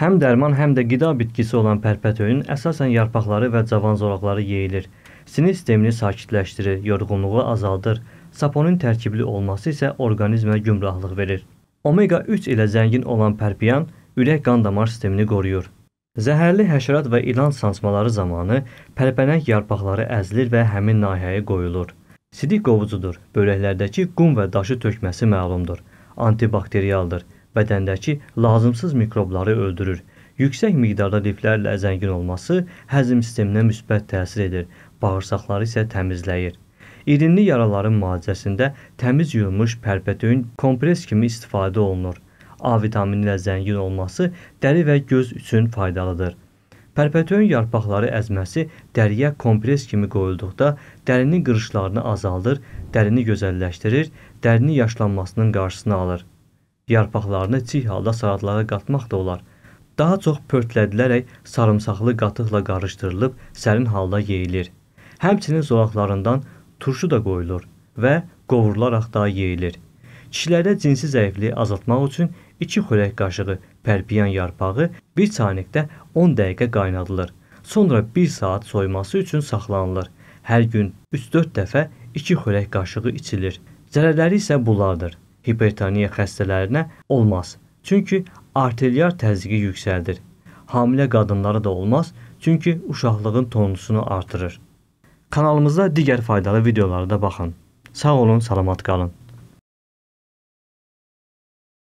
Həm dərman, həm də qida bitkisi olan pərpətöyün əsasən yarpaqları və cavan zoraqları yeyilir. Sinir sistemini sakitləşdirir, yorğunluğu azaldır. Saponin tərkibli olması isə orqanizmə gümrahlıq verir. Omega 3 ilə zəngin olan pərpiyan ürək qan damar sistemini qoruyur. Zəhərli həşərat və ilan sancmaları zamanı pərpənək yarpaqları əzilir və həmin nahiyəyə qoyulur. Sidik qovucudur. Börəklərdəki qum və daşı tökməsi məlumdur. Antibakterialdır bədəndəki lazımsız mikrobları öldürür. Yüksək miqdarda liflərlə zəngin olması həzm sisteminə müsbət təsir edir, bağırsaqları isə təmizləyir. İrinli yaraların müalicəsində təmiz yuyulmuş pərpetöyün kompres kimi istifadə olunur. A vitamini ilə zəngin olması dəri və göz üçün faydalıdır. Pərpətöyün yarpaqları əzməsi dəriyə kompres kimi qoyulduqda dərinin qırışlarını azaldır, dərini gözəlləşdirir, dərini yaşlanmasının qarşısını alır. Yarpaqlarını çiy halda salatlara qatmaq da olar. Daha çox pörtlədilərək sarımsaqlı qatıqla qarışdırılıb sərin halda yeyilir. Həmçinin zolaqlarından turşu da qoyulur və qovurularaq da yeyilir. Kişilərdə cinsi zəifliyi azaltmaq üçün 2 xörək qaşığı pərpiyan yarpağı bir çaynikdə 10 dəqiqə qaynadılır. Sonra 1 saat soyuması üçün saxlanılır. Hər gün 3-4 dəfə 2 xörək qaşığı içilir. Zərərləri isə bunlardır hipertoniya xəstələrinə olmaz. Çünki arterial təzyiqi yüksəldir. Hamilə qadınlara da olmaz, çünki uşaqlığın tonusunu artırır. Kanalımızda digər faydalı videolara da baxın. Sağ olun, salamat qalın.